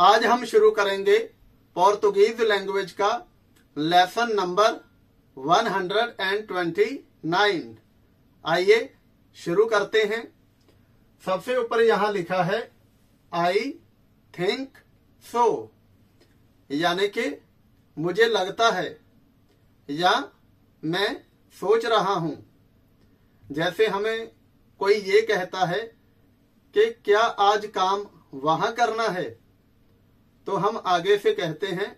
आज हम शुरू करेंगे पोर्तुगीज लैंग्वेज का लेसन नंबर 129 आइए शुरू करते हैं सबसे ऊपर यहां लिखा है आई थिंक सो यानी कि मुझे लगता है या मैं सोच रहा हूं जैसे हमें कोई ये कहता है कि क्या आज काम वहां करना है तो हम आगे से कहते हैं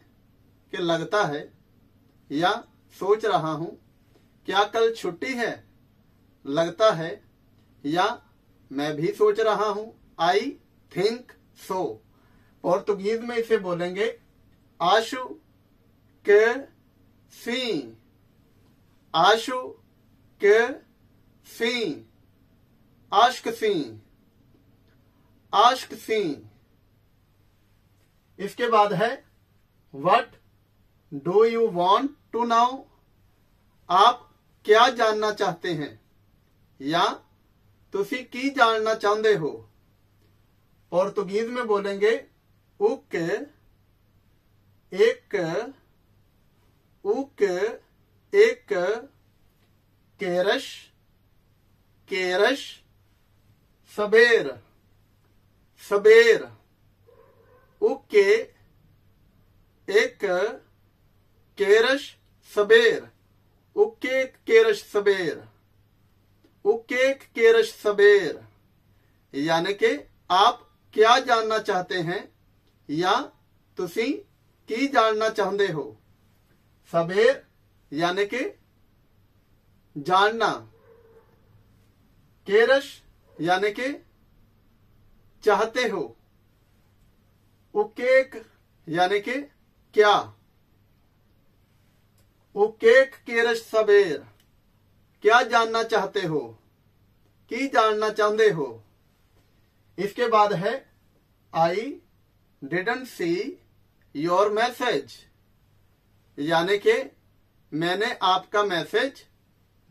कि लगता है या सोच रहा हूं क्या कल छुट्टी है लगता है या मैं भी सोच रहा हूं आई थिंक सो पोर्तुगीज में इसे बोलेंगे आशु के सी आशु के सी आश्क सी आश्क सी इसके बाद है what do you want to know आप क्या जानना चाहते हैं या तुम की जानना चाहते हो पोर्तुगीज में बोलेंगे उक एक उक एक केरश केरश सबेर सबेर उके एक केरश सबेर उकेक केरश सबेर उकेक केरश सबेर यानी के आप क्या जानना चाहते हैं या तुसी की जानना चाहते हो सबेर यानी के जानना केरश यानी के चाहते हो केक यानी के क्या वो केक केरश सबेर क्या जानना चाहते हो की जानना चाहते हो इसके बाद है I didn't see your message यानी के मैंने आपका मैसेज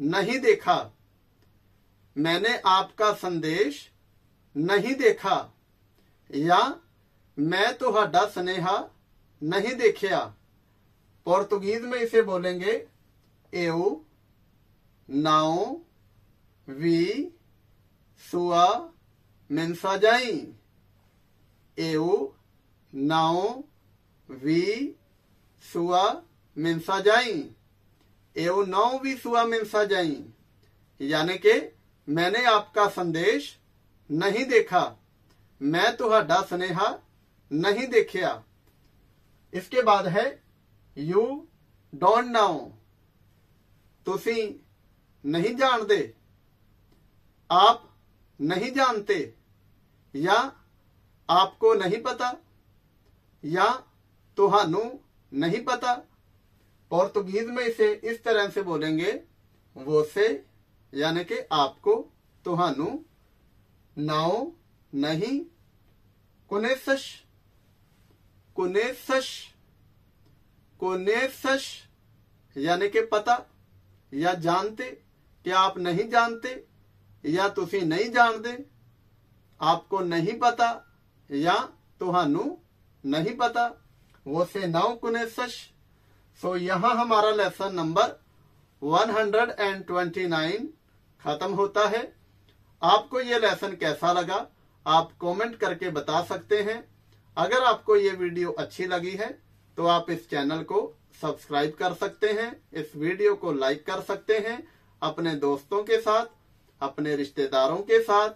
नहीं देखा मैंने आपका संदेश नहीं देखा या मैं तो स्नेहा नहीं देखिया पोर्तुगीज में इसे बोलेंगे एव नाउ वी सुआ मिनसा जाई एव नाउ वी सुआ मिनसा जाई एव नाउ वी सुआ मिनसा जाई यानी के मैंने आपका संदेश नहीं देखा मैं तो स्नेहा नहीं देखा इसके बाद है यू डोंट नाउ ती नहीं जानते आप नहीं जानते या आपको नहीं पता या तुहानू नहीं पता पोर्तुगीज में इसे इस तरह से बोलेंगे वो से यानी कि आपको तुहानू नाओ नहीं कुनेसश कोनेसश कोनेसश यानी कि पता या जानते क्या आप नहीं जानते या तुम नहीं जानते आपको नहीं पता या ਤੁਹਾਨੂੰ नहीं पता वो से नाउ कुनेसश सो यहां हमारा लेसन नंबर 129 खत्म होता है आपको ये लेसन कैसा लगा आप कमेंट करके बता सकते हैं अगर आपको ये वीडियो अच्छी लगी है तो आप इस चैनल को सब्सक्राइब कर सकते हैं इस वीडियो को लाइक कर सकते हैं अपने दोस्तों के साथ अपने रिश्तेदारों के साथ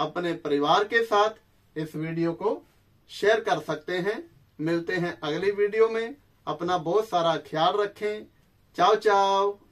अपने परिवार के साथ इस वीडियो को शेयर कर सकते हैं मिलते हैं अगली वीडियो में अपना बहुत सारा ख्याल रखें चाओ चाओ